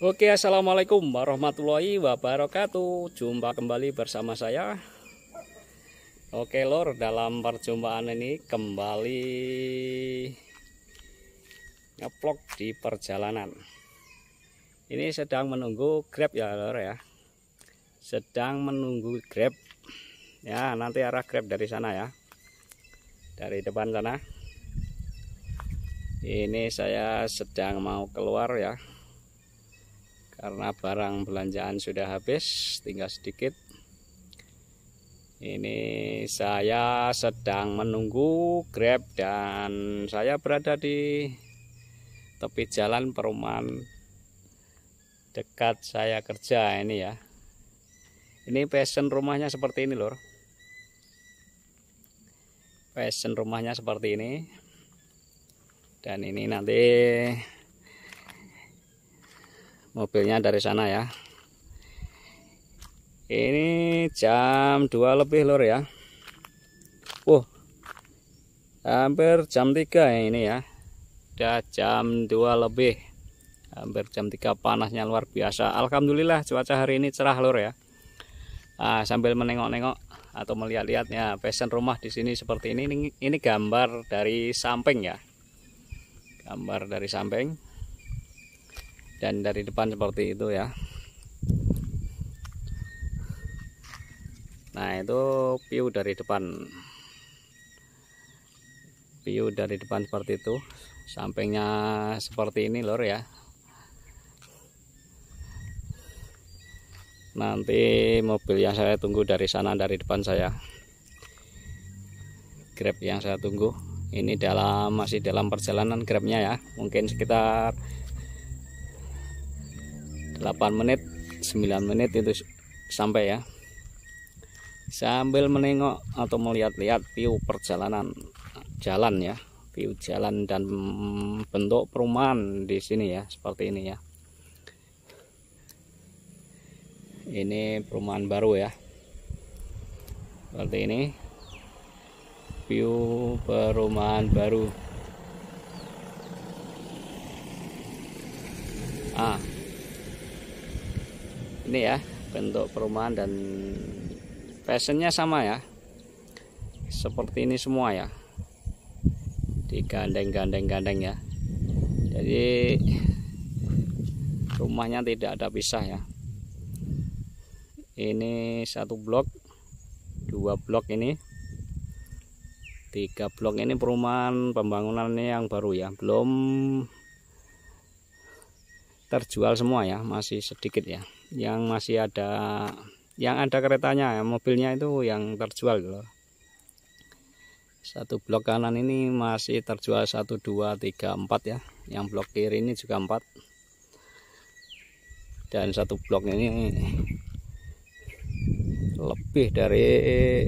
Oke assalamualaikum warahmatullahi wabarakatuh Jumpa kembali bersama saya Oke lor dalam perjumpaan ini kembali Ngeplok di perjalanan Ini sedang menunggu grab ya lor ya Sedang menunggu grab Ya nanti arah grab dari sana ya Dari depan sana Ini saya sedang mau keluar ya karena barang belanjaan sudah habis tinggal sedikit ini saya sedang menunggu Grab dan saya berada di tepi jalan perumahan dekat saya kerja ini ya ini fashion rumahnya seperti ini lor fashion rumahnya seperti ini dan ini nanti mobilnya dari sana ya ini jam 2 lebih lor ya Wow, hampir jam 3 ya ini ya udah jam 2 lebih hampir jam 3 panasnya luar biasa Alhamdulillah cuaca hari ini cerah lor ya nah, sambil menengok-nengok atau melihat-lihatnya fashion rumah di sini seperti ini, ini ini gambar dari samping ya gambar dari samping dan dari depan seperti itu ya nah itu view dari depan view dari depan seperti itu sampingnya seperti ini lor ya nanti mobil yang saya tunggu dari sana dari depan saya grab yang saya tunggu ini dalam masih dalam perjalanan grabnya ya mungkin sekitar 8 menit 9 menit itu sampai ya sambil menengok atau melihat-lihat view perjalanan jalan ya view jalan dan bentuk perumahan di sini ya seperti ini ya ini perumahan baru ya seperti ini view perumahan baru ah ini ya bentuk perumahan dan fashionnya sama ya seperti ini semua ya digandeng-gandeng-gandeng ya jadi rumahnya tidak ada pisah ya ini satu blok dua blok ini tiga blok ini perumahan pembangunannya yang baru ya belum terjual semua ya masih sedikit ya yang masih ada yang ada keretanya mobilnya itu yang terjual gitu loh satu blok kanan ini masih terjual satu dua tiga empat ya yang blok kiri ini juga empat. dan satu blok ini lebih dari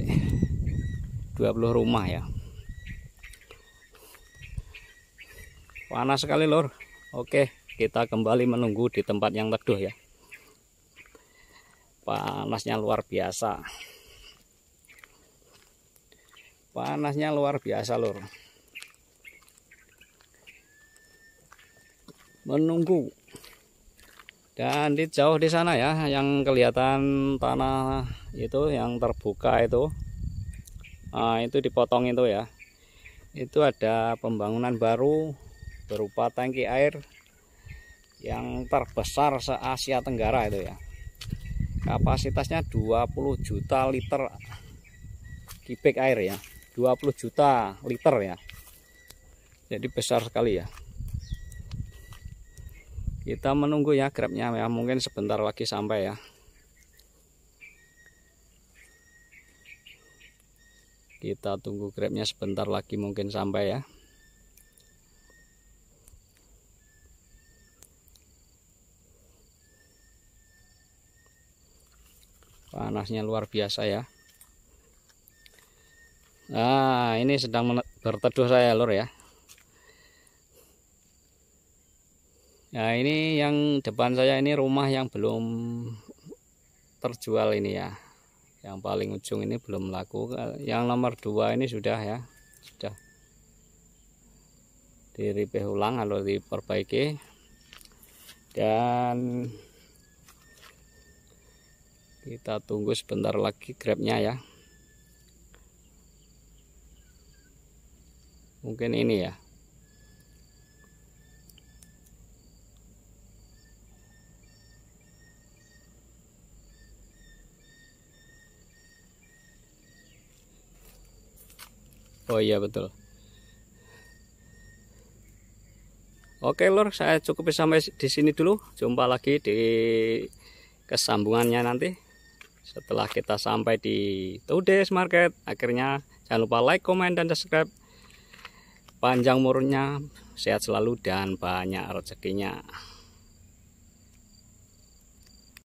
20 rumah ya panas sekali lor oke kita kembali menunggu di tempat yang teduh ya panasnya luar biasa panasnya luar biasa lor menunggu dan di jauh di sana ya yang kelihatan tanah itu yang terbuka itu nah, itu dipotong itu ya itu ada pembangunan baru berupa tangki air yang terbesar se Asia Tenggara itu ya kapasitasnya 20 juta liter kipik air ya 20 juta liter ya jadi besar sekali ya kita menunggu ya grabnya ya mungkin sebentar lagi sampai ya kita tunggu grabnya sebentar lagi mungkin sampai ya panasnya luar biasa ya nah ini sedang berteduh saya lor ya nah ini yang depan saya ini rumah yang belum terjual ini ya yang paling ujung ini belum laku yang nomor dua ini sudah ya sudah diripih ulang lalu diperbaiki dan kita tunggu sebentar lagi grabnya ya mungkin ini ya Oh iya betul. Oke lor, saya cukup sampai di sini dulu. Jumpa lagi di kesambungannya nanti setelah kita sampai di Today's Market akhirnya jangan lupa like, komen, dan subscribe panjang umurnya sehat selalu dan banyak rezekinya